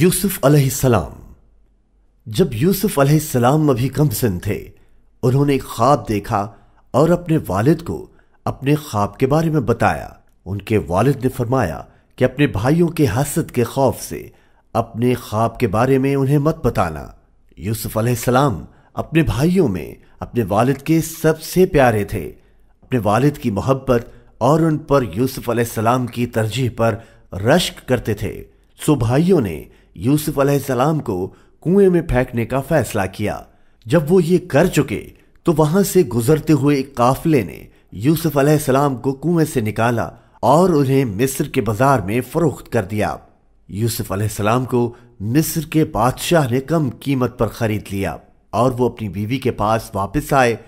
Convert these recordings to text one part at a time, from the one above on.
यूसुफ अलैहिस्सलाम जब यूसुफ अलैहिस्सलाम अभी कम सिन थे उन्होंने एक ख्वाब देखा और अपने वालिद को अपने ख्वाब के बारे में बताया उनके वालिद ने फरमाया कि अपने भाइयों के हसद के खौफ से अपने ख्वाब के बारे में उन्हें मत बताना यूसुफ अलैहिस्सलाम अपने भाइयों में अपने वालिद के सबसे प्यारे थे अपने वालिद की मोहब्बत और उन पर यूसुफ अलैहिस्सलाम की तरजीह पर रश्क करते थे सो भाइयों ने यूसुफ अलैहिस्सलाम को कुएं में फेंकने का फैसला किया जब वो ये कर चुके तो वहां से गुजरते हुए एक काफले ने यूसुफ अलैहिस्सलाम को कुएं से निकाला और उन्हें मिस्र के बाजार में फरोख्त कर दिया यूसुफ अलैहिस्सलाम को मिस्र के बादशाह ने कम कीमत पर खरीद लिया और वो अपनी बीवी के पास वापस आए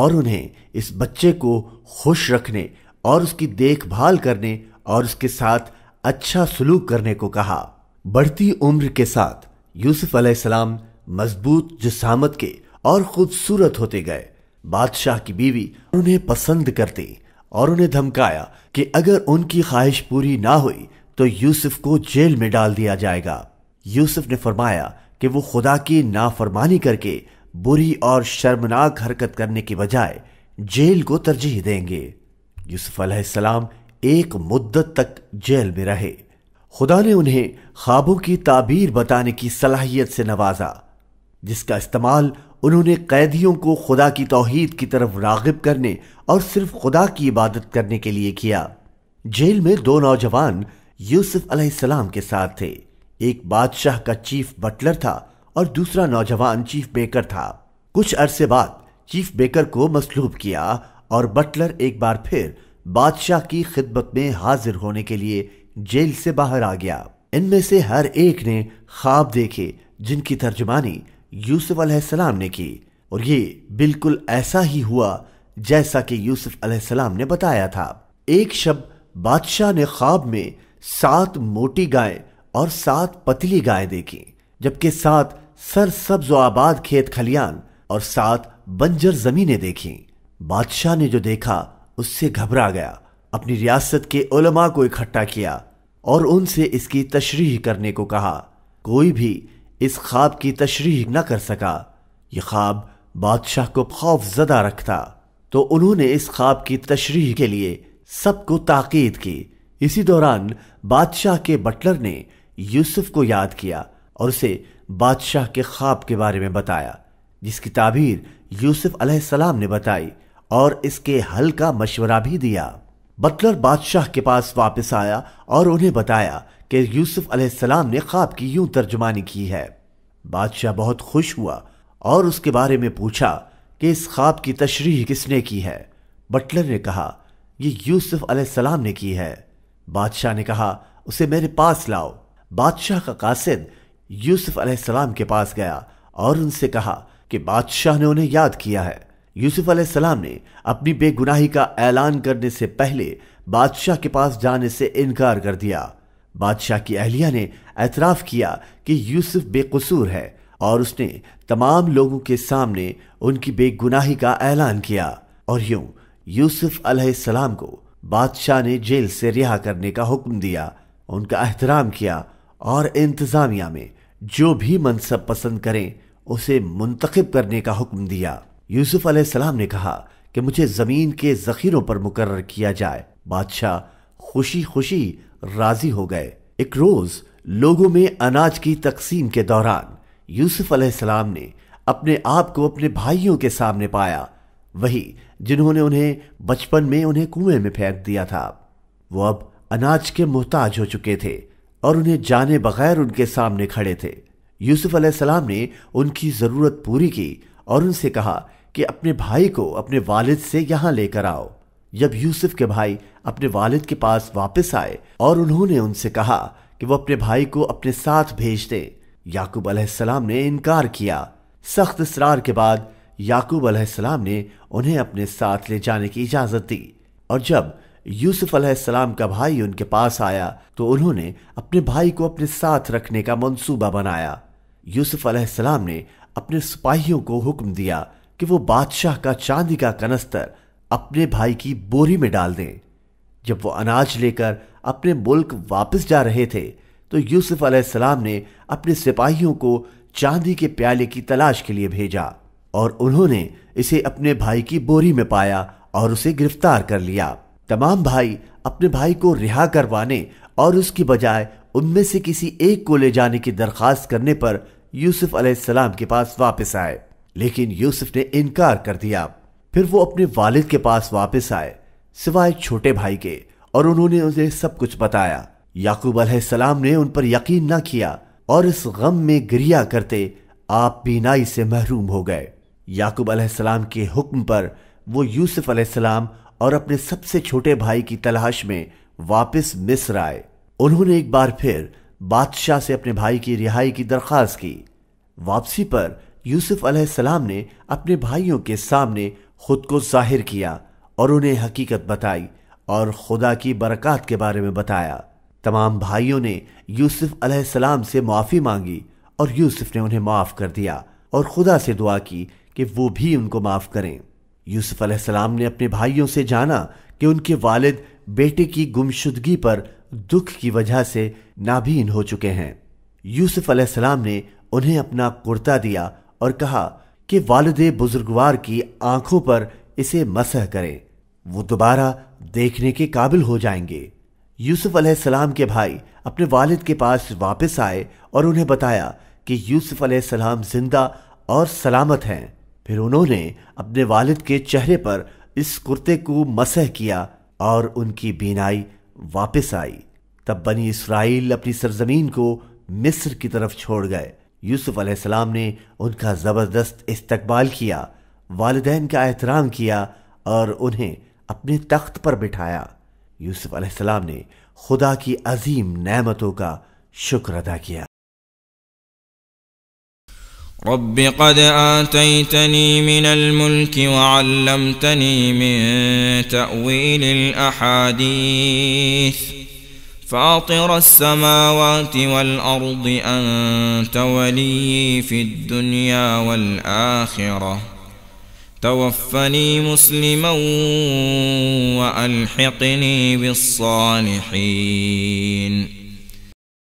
और उन्हें इस बच्चे को खुश रखने और उसकी देखभाल करने और उसके साथ अच्छा सलूक करने को कहा बढ़ती उम्र के साथ यूसुफ अलैहिस्सलाम मजबूत जसामत के और खूबसूरत होते गए बादशाह की बीवी उन्हें पसंद करती और उन्हें धमकाया कि अगर उनकी ख्वाहिश पूरी ना हुई तो यूसुफ को जेल में डाल दिया जाएगा यूसुफ ने फरमाया कि वो खुदा की नाफरमानी करके बुरी और शर्मनाक हरकत करने की बजाय जेल को तरजीह देंगे यूसुफ अलैहिस्सलाम एक मुद्दत तक जेल में रहे खुदा ने उन्हें ख्वाबों की ताबीर बताने की सलाहियत से नवाजा जिसका इस्तेमाल उन्होंने कैदियों को खुदा की तोहहीद की तरफ रागिब करने और सिर्फ खुदा की इबादत करने के लिए किया जेल में दो नौजवान यूसुफ अलैहिस्सलाम के साथ थे एक बादशाह का चीफ बटलर था और दूसरा नौजवान चीफ बेकर था कुछ अरसे बाद चीफ बेकर को मसलूब किया और बटलर एक बार फिर बादशाह की खिदमत में हाजिर होने के लिए जेल से बाहर आ गया इनमें से हर एक ने ख्वाब देखे जिनकी तर्जमानी यूसुफ अलैहिस्सलाम ने की और ये बिल्कुल ऐसा ही हुआ जैसा कि यूसुफ अलैहिस्सलाम ने बताया था एक शब बादशाह ने ख्वाब में सात मोटी गाय और सात पतली गायें देखी जबकि सात सरसब्ज आबाद खेत खलियान और सात बंजर जमीनें देखी बादशाह ने जो देखा उससे घबरा गया अपनी रियासत के उलमा को इकट्ठा किया और उनसे इसकी तशरीह करने को कहा कोई भी इस ख्वाब की तशरीह न कर सका यह ख्वाब बादशाह को खौफ जदा रखता तो उन्होंने इस ख्वाब की तशरीह के लिए सबको ताकीद की इसी दौरान बादशाह के बटलर ने यूसुफ को याद किया और उसे बादशाह के ख्वाब के बारे में बताया जिसकी ताबीर यूसुफ अलैहिस्सलाम ने बताई और इसके हल का मशवरा भी दिया बतलर बादशाह के पास वापस आया और उन्हें बताया कि यूसुफ अलैहिस्सलाम ने ख्वाब की यूं तर्जुमानी की है बादशाह बहुत खुश हुआ और उसके बारे में पूछा कि इस ख्वाब की तशरी किसने की है बटलर ने कहा ये यूसुफ अलैहिस्सलाम ने की है बादशाह ने कहा उसे मेरे पास लाओ बादशाह का कासिद यूसुफ अलैहिस्सलाम के पास गया और उनसे कहा कि बादशाह ने उन्हें याद किया है यूसुफ सलाम ने अपनी बेगुनाही का ऐलान करने से पहले बादशाह के पास जाने से इनकार कर दिया बादशाह की अहलिया ने एतराफ़ किया कि यूसुफ बेकसूर है और उसने तमाम लोगों के सामने उनकी बेगुनाही का ऐलान किया और यूं यूसुफ सलाम को बादशाह ने जेल से रिहा करने का हुक्म दिया उनका अहतराम किया और इंतज़ामिया में जो भी मनसब पसंद करें उसे मुंतखब करने का हुक्म दिया यूसुफ अलैहिस्सलाम ने कहा कि मुझे ज़मीन के ज़खीरों पर मुकर्र किया जाए बादशाह खुशी खुशी राज़ी हो गए एक रोज़ लोगों में अनाज की तकसीम के दौरान यूसुफ अलैहिस्सलाम ने अपने आप को अपने भाइयों के सामने पाया वही जिन्होंने उन्हें बचपन में उन्हें कुएं में फेंक दिया था वो अब अनाज के मोहताज हो चुके थे और उन्हें जाने बगैर उनके सामने खड़े थे यूसुफ अलैहिस्सलाम ने उनकी ज़रूरत पूरी की और उनसे कहा कि अपने भाई को अपने वालिद से यहाँ लेकर आओ जब यूसुफ के भाई अपने वालिद के पास वापस आए और उन्होंने उनसे कहा कि वो अपने भाई को अपने साथ भेज दें याकूब अलैहिस्सलाम ने इनकार किया सख्त इसरार के बाद याकूब अलैहिस्सलाम ने उन्हें अपने साथ ले जाने की इजाज़त दी और जब यूसुफ अलैहिस्सलाम का भाई उनके पास आया तो उन्होंने अपने भाई को अपने साथ रखने का मंसूबा बनाया यूसुफ अलैहिस्सलाम ने अपने सिपाहियों को हुक्म दिया कि वो बादशाह का चांदी का कनस्तर अपने भाई की बोरी में डाल दें जब वो अनाज लेकर अपने मुल्क वापस जा रहे थे तो यूसुफ अलैहिस्सलाम ने अपने सिपाहियों को चांदी के प्याले की तलाश के लिए भेजा और उन्होंने इसे अपने भाई की बोरी में पाया और उसे गिरफ्तार कर लिया तमाम भाई अपने भाई को रिहा करवाने और उसकी बजाय उनमें से किसी एक को ले जाने की दरख्वास्त करने पर यूसुफ अलैहिस्सलाम के पास वापस आए लेकिन यूसुफ ने इनकार कर दिया फिर वो अपने वालिद के पास वापस आए सिवाय छोटे भाई के और उन्होंने उसे सब कुछ बताया याकूब सलाम ने उन पर यकीन न किया और इस गम में गिरिया करते आप बीनाई से महरूम हो गए याकूब सलाम के हुक्म पर वो यूसुफ सलाम और अपने सबसे छोटे भाई की तलाश में वापस मिस्र आए उन्होंने एक बार फिर बादशाह से अपने भाई की रिहाई की दरख्वास्त की वापसी पर यूसुफ अलैहिस्सलाम ने अपने भाइयों के सामने खुद को जाहिर किया और उन्हें हकीकत बताई और खुदा की बरक़ात के बारे में बताया तमाम भाइयों ने यूसुफ अलैहिस्सलाम से माफ़ी मांगी और यूसुफ ने उन्हें माफ़ कर दिया और खुदा से दुआ की कि वो भी उनको माफ़ करें यूसुफ अलैहिस्सलाम ने अपने भाइयों से जाना कि उनके वालिद बेटे की गुमशुदगी पर दुख की वजह से नाभीन हो चुके हैं यूसुफ अलैहिस्सलाम ने उन्हें अपना कुर्ता दिया और कहा कि वालदे बुजुर्गवार की आंखों पर इसे मसह करें वो दोबारा देखने के काबिल हो जाएंगे यूसुफ अलैहिस्सलाम के भाई अपने वालिद के पास वापस आए और उन्हें बताया कि यूसुफ अलैहिस्सलाम जिंदा और सलामत हैं फिर उन्होंने अपने वालिद के चेहरे पर इस कुर्ते को मसह किया और उनकी बीनाई वापस आई तब बनी इसराइल अपनी सरजमीन को मिस्र की तरफ छोड़ गए यूसुफ अलैहिस्सलाम ने उनका ज़बरदस्त इस्तकबाल किया वालदेन का एहतराम किया और उन्हें अपने तख्त पर बिठाया यूसुफ अलैहिस्सलाम ने खुदा की अजीम नेमतों का शुक्र अदा किया رب قد آتيتني من الملك وعلمتني من تأويل الأحاديث فاطر السماوات والأرض أنت ولي في الدنيا والآخرة توفني مسلما وألحقني بالصالحين